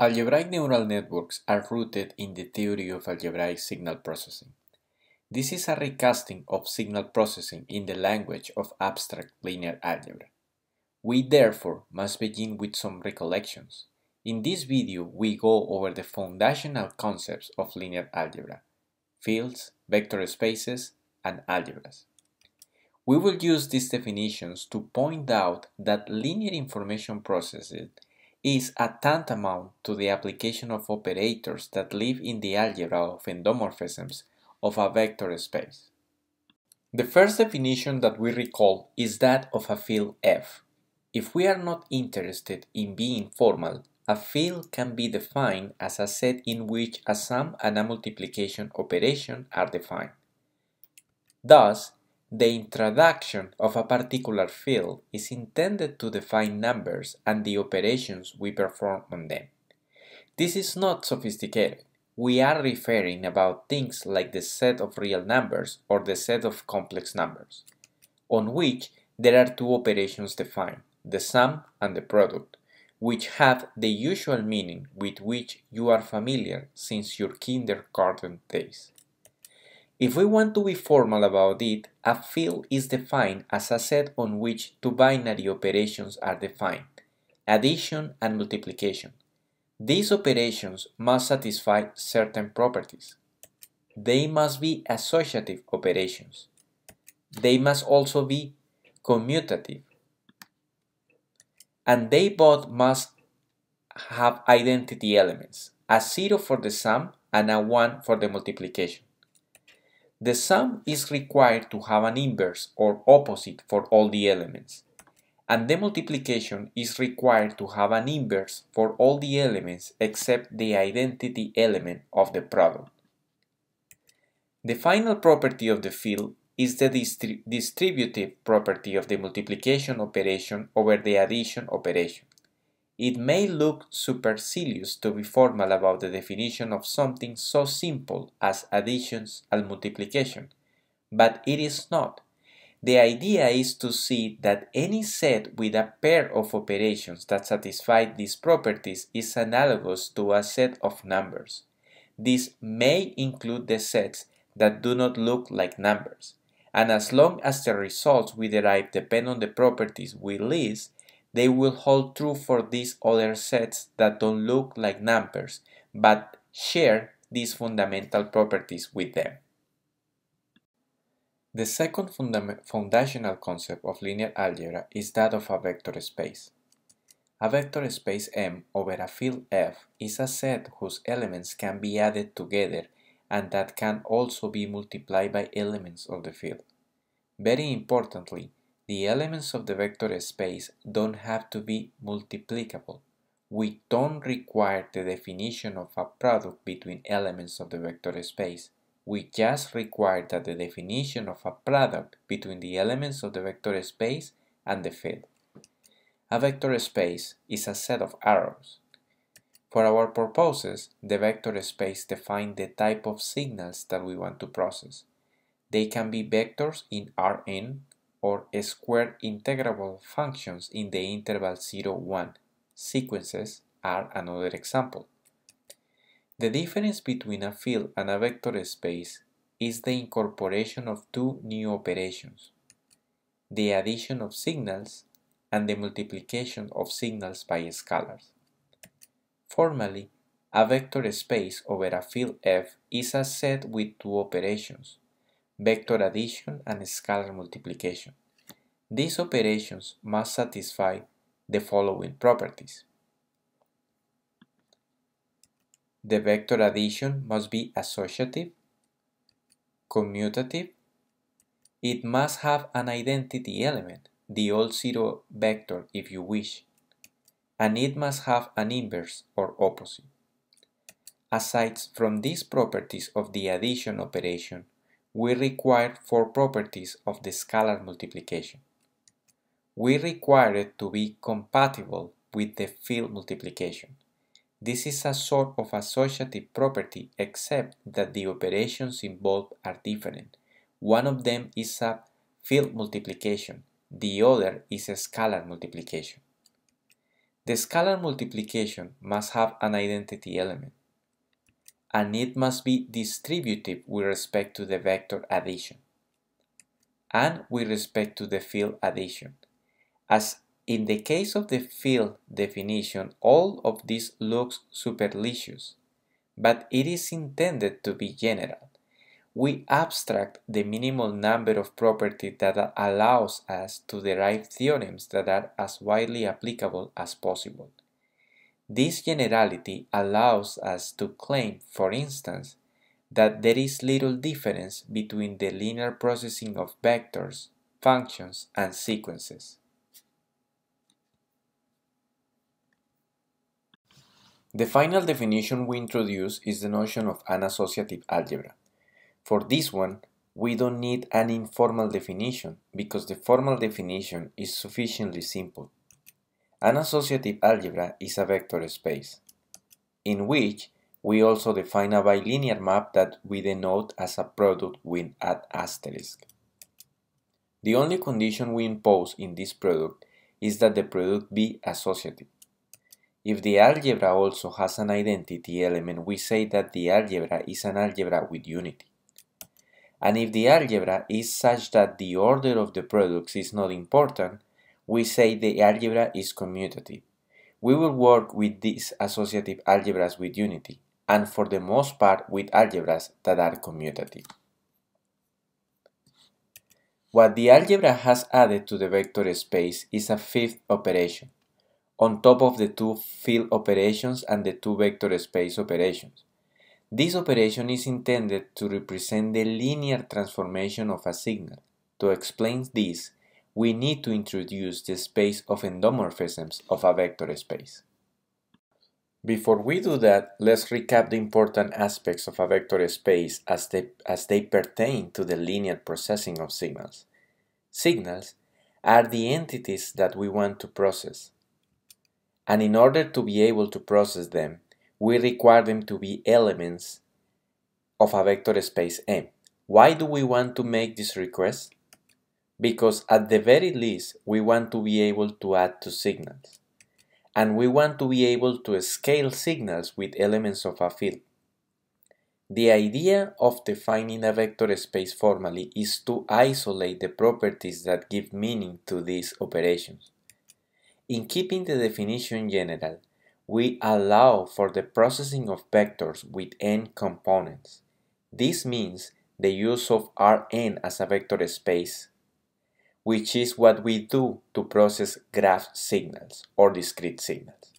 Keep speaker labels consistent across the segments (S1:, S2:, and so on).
S1: Algebraic neural networks are rooted in the theory of algebraic signal processing. This is a recasting of signal processing in the language of abstract linear algebra. We therefore must begin with some recollections. In this video, we go over the foundational concepts of linear algebra, fields, vector spaces, and algebras. We will use these definitions to point out that linear information processes is a tantamount to the application of operators that live in the algebra of endomorphisms of a vector space. The first definition that we recall is that of a field F. If we are not interested in being formal, a field can be defined as a set in which a sum and a multiplication operation are defined. Thus, the introduction of a particular field is intended to define numbers and the operations we perform on them. This is not sophisticated. We are referring about things like the set of real numbers or the set of complex numbers, on which there are two operations defined, the sum and the product, which have the usual meaning with which you are familiar since your kindergarten days. If we want to be formal about it, a field is defined as a set on which two binary operations are defined, addition and multiplication. These operations must satisfy certain properties. They must be associative operations. They must also be commutative. And they both must have identity elements, a 0 for the sum and a 1 for the multiplication the sum is required to have an inverse or opposite for all the elements, and the multiplication is required to have an inverse for all the elements except the identity element of the product. The final property of the field is the distri distributive property of the multiplication operation over the addition operation. It may look supercilious to be formal about the definition of something so simple as additions and multiplication, but it is not. The idea is to see that any set with a pair of operations that satisfy these properties is analogous to a set of numbers. This may include the sets that do not look like numbers, and as long as the results we derive depend on the properties we list, they will hold true for these other sets that don't look like numbers, but share these fundamental properties with them. The second funda foundational concept of linear algebra is that of a vector space. A vector space M over a field F is a set whose elements can be added together and that can also be multiplied by elements of the field. Very importantly, the elements of the vector space don't have to be multiplicable. We don't require the definition of a product between elements of the vector space. We just require that the definition of a product between the elements of the vector space and the field. A vector space is a set of arrows. For our purposes, the vector space defines the type of signals that we want to process. They can be vectors in Rn, or square integrable functions in the interval 0, 1. Sequences are another example. The difference between a field and a vector space is the incorporation of two new operations, the addition of signals and the multiplication of signals by scalars. Formally, a vector space over a field F is a set with two operations, vector addition and scalar multiplication. These operations must satisfy the following properties. The vector addition must be associative, commutative, it must have an identity element, the all zero vector if you wish, and it must have an inverse or opposite. Aside from these properties of the addition operation, we require four properties of the scalar multiplication. We require it to be compatible with the field multiplication. This is a sort of associative property except that the operations involved are different. One of them is a field multiplication, the other is a scalar multiplication. The scalar multiplication must have an identity element and it must be distributive with respect to the vector addition and with respect to the field addition. As in the case of the field definition, all of this looks superlicious, but it is intended to be general. We abstract the minimal number of properties that allows us to derive theorems that are as widely applicable as possible. This generality allows us to claim, for instance, that there is little difference between the linear processing of vectors, functions, and sequences. The final definition we introduce is the notion of an associative algebra. For this one, we don't need an informal definition because the formal definition is sufficiently simple. An associative algebra is a vector space, in which we also define a bilinear map that we denote as a product with an asterisk. The only condition we impose in this product is that the product be associative. If the algebra also has an identity element, we say that the algebra is an algebra with unity. And if the algebra is such that the order of the products is not important, we say the algebra is commutative. We will work with these associative algebras with unity, and for the most part with algebras that are commutative. What the algebra has added to the vector space is a fifth operation, on top of the two field operations and the two vector space operations. This operation is intended to represent the linear transformation of a signal. To explain this, we need to introduce the space of endomorphisms of a vector space. Before we do that, let's recap the important aspects of a vector space as they, as they pertain to the linear processing of signals. Signals are the entities that we want to process. And in order to be able to process them, we require them to be elements of a vector space M. Why do we want to make this request? because at the very least we want to be able to add to signals and we want to be able to scale signals with elements of a field. The idea of defining a vector space formally is to isolate the properties that give meaning to these operations. In keeping the definition general, we allow for the processing of vectors with n components. This means the use of Rn as a vector space which is what we do to process graph signals or discrete signals.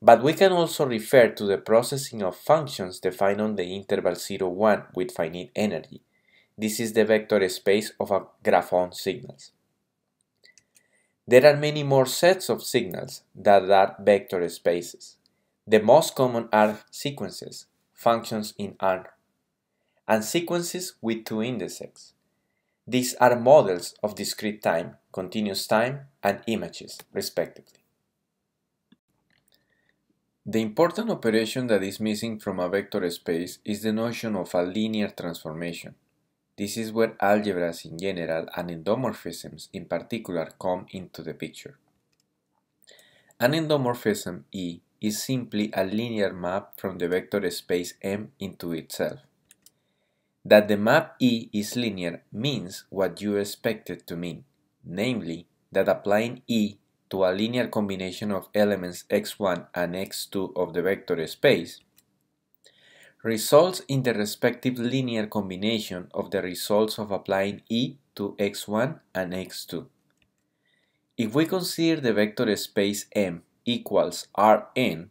S1: But we can also refer to the processing of functions defined on the interval 0, 1 with finite energy. This is the vector space of a graphon signals. There are many more sets of signals that are vector spaces. The most common are sequences, functions in R, and sequences with two indices, these are models of discrete time, continuous time, and images, respectively. The important operation that is missing from a vector space is the notion of a linear transformation. This is where algebras in general and endomorphisms in particular come into the picture. An endomorphism E is simply a linear map from the vector space M into itself that the map E is linear means what you expect it to mean, namely that applying E to a linear combination of elements x1 and x2 of the vector space results in the respective linear combination of the results of applying E to x1 and x2. If we consider the vector space M equals Rn,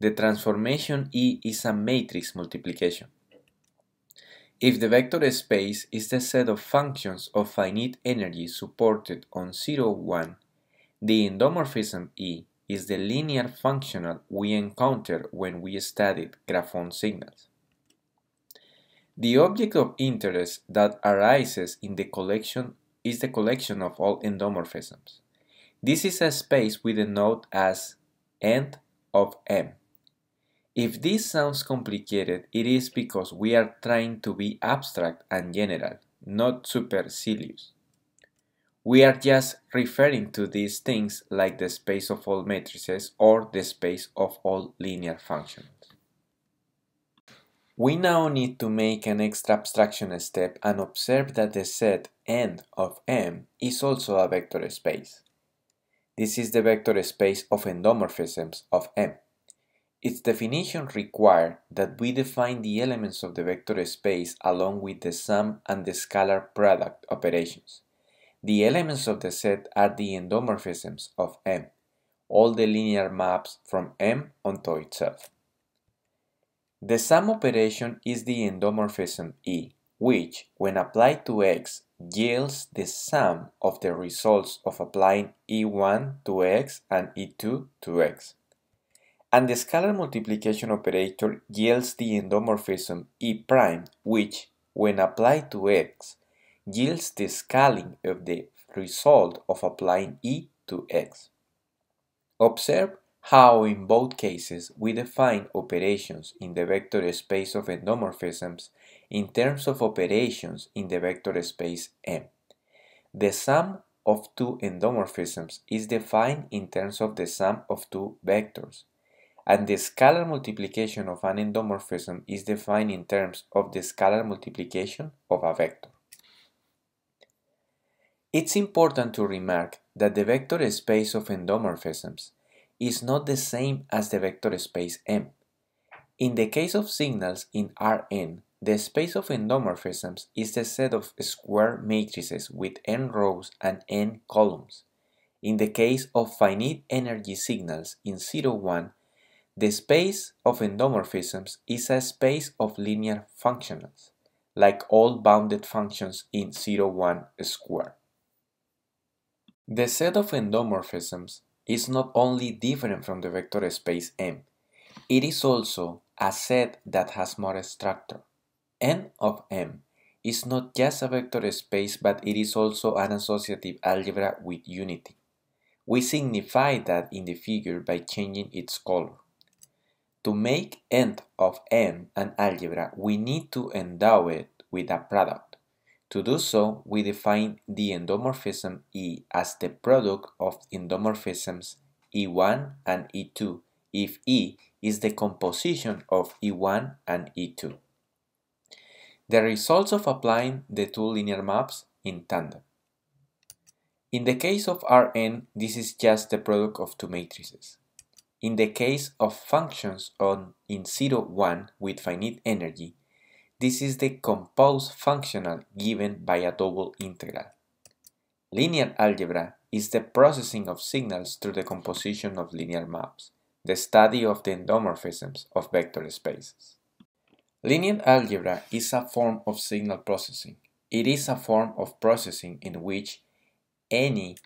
S1: the transformation E is a matrix multiplication. If the vector space is the set of functions of finite energy supported on 0, 1, the endomorphism E is the linear functional we encountered when we studied graphon signals. The object of interest that arises in the collection is the collection of all endomorphisms. This is a space we denote as end of M. If this sounds complicated, it is because we are trying to be abstract and general, not supercilious. We are just referring to these things like the space of all matrices or the space of all linear functions. We now need to make an extra abstraction step and observe that the set n of M is also a vector space. This is the vector space of endomorphisms of M. Its definition requires that we define the elements of the vector space along with the sum and the scalar product operations. The elements of the set are the endomorphisms of M, all the linear maps from M onto itself. The sum operation is the endomorphism E, which, when applied to X, yields the sum of the results of applying E1 to X and E2 to X and the scalar multiplication operator yields the endomorphism E prime, which, when applied to X, yields the scaling of the result of applying E to X. Observe how in both cases we define operations in the vector space of endomorphisms in terms of operations in the vector space M. The sum of two endomorphisms is defined in terms of the sum of two vectors, and the scalar multiplication of an endomorphism is defined in terms of the scalar multiplication of a vector. It's important to remark that the vector space of endomorphisms is not the same as the vector space M. In the case of signals in Rn, the space of endomorphisms is the set of square matrices with n rows and n columns. In the case of finite energy signals in 1, the space of endomorphisms is a space of linear functionals, like all bounded functions in 0, 1 square. The set of endomorphisms is not only different from the vector space M, it is also a set that has more structure. N of M is not just a vector space but it is also an associative algebra with unity. We signify that in the figure by changing its color. To make end of M an algebra, we need to endow it with a product. To do so, we define the endomorphism E as the product of endomorphisms E1 and E2 if E is the composition of E1 and E2. The results of applying the two linear maps in tandem. In the case of Rn, this is just the product of two matrices. In the case of functions on in 0, 1 with finite energy, this is the composed functional given by a double integral. Linear algebra is the processing of signals through the composition of linear maps, the study of the endomorphisms of vector spaces. Linear algebra is a form of signal processing. It is a form of processing in which any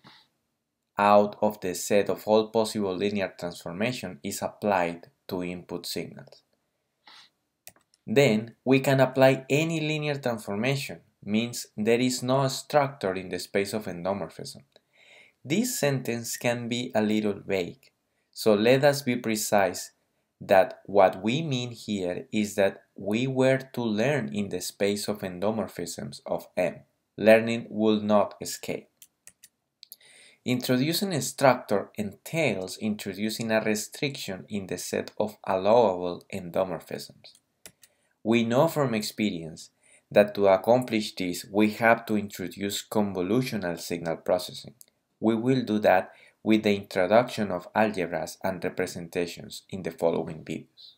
S1: out of the set of all possible linear transformation is applied to input signals. Then we can apply any linear transformation, means there is no structure in the space of endomorphism. This sentence can be a little vague, so let us be precise that what we mean here is that we were to learn in the space of endomorphisms of M. Learning will not escape. Introducing a structure entails introducing a restriction in the set of allowable endomorphisms. We know from experience that to accomplish this, we have to introduce convolutional signal processing. We will do that with the introduction of algebras and representations in the following videos.